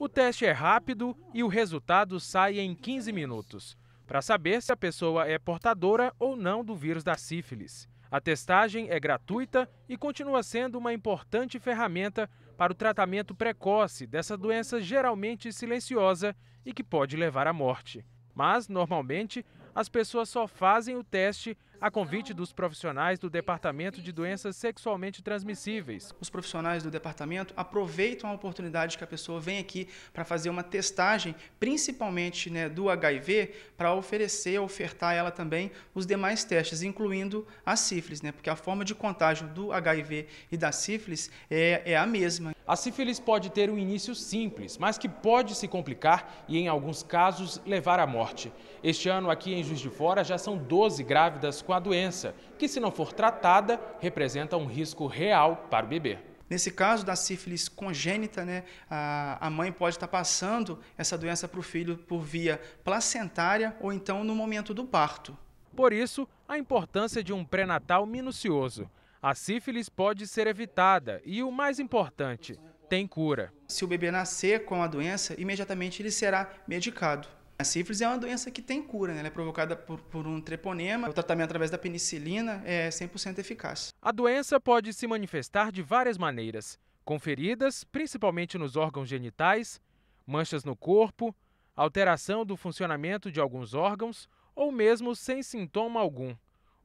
O teste é rápido e o resultado sai em 15 minutos, para saber se a pessoa é portadora ou não do vírus da sífilis. A testagem é gratuita e continua sendo uma importante ferramenta para o tratamento precoce dessa doença geralmente silenciosa e que pode levar à morte. Mas, normalmente, as pessoas só fazem o teste a convite dos profissionais do Departamento de Doenças Sexualmente Transmissíveis. Os profissionais do departamento aproveitam a oportunidade que a pessoa vem aqui para fazer uma testagem, principalmente né, do HIV, para oferecer, ofertar ela também os demais testes, incluindo a sífilis, né, porque a forma de contágio do HIV e da sífilis é, é a mesma. A sífilis pode ter um início simples, mas que pode se complicar e, em alguns casos, levar à morte. Este ano, aqui em Juiz de Fora já são 12 grávidas com a doença, que se não for tratada, representa um risco real para o bebê. Nesse caso da sífilis congênita, né, a, a mãe pode estar passando essa doença para o filho por via placentária ou então no momento do parto. Por isso, a importância de um pré-natal minucioso. A sífilis pode ser evitada e, o mais importante, tem cura. Se o bebê nascer com a doença, imediatamente ele será medicado. A sífilis é uma doença que tem cura, né? ela é provocada por, por um treponema. O tratamento através da penicilina é 100% eficaz. A doença pode se manifestar de várias maneiras, com feridas, principalmente nos órgãos genitais, manchas no corpo, alteração do funcionamento de alguns órgãos ou mesmo sem sintoma algum.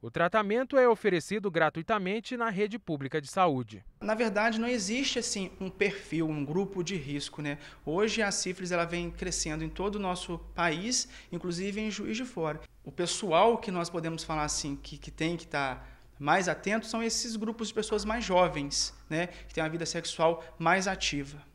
O tratamento é oferecido gratuitamente na rede pública de saúde. Na verdade, não existe assim um perfil, um grupo de risco, né? Hoje a sífilis ela vem crescendo em todo o nosso país, inclusive em Juiz de Fora. O pessoal que nós podemos falar assim que, que tem que estar tá mais atento são esses grupos de pessoas mais jovens, né, que têm a vida sexual mais ativa.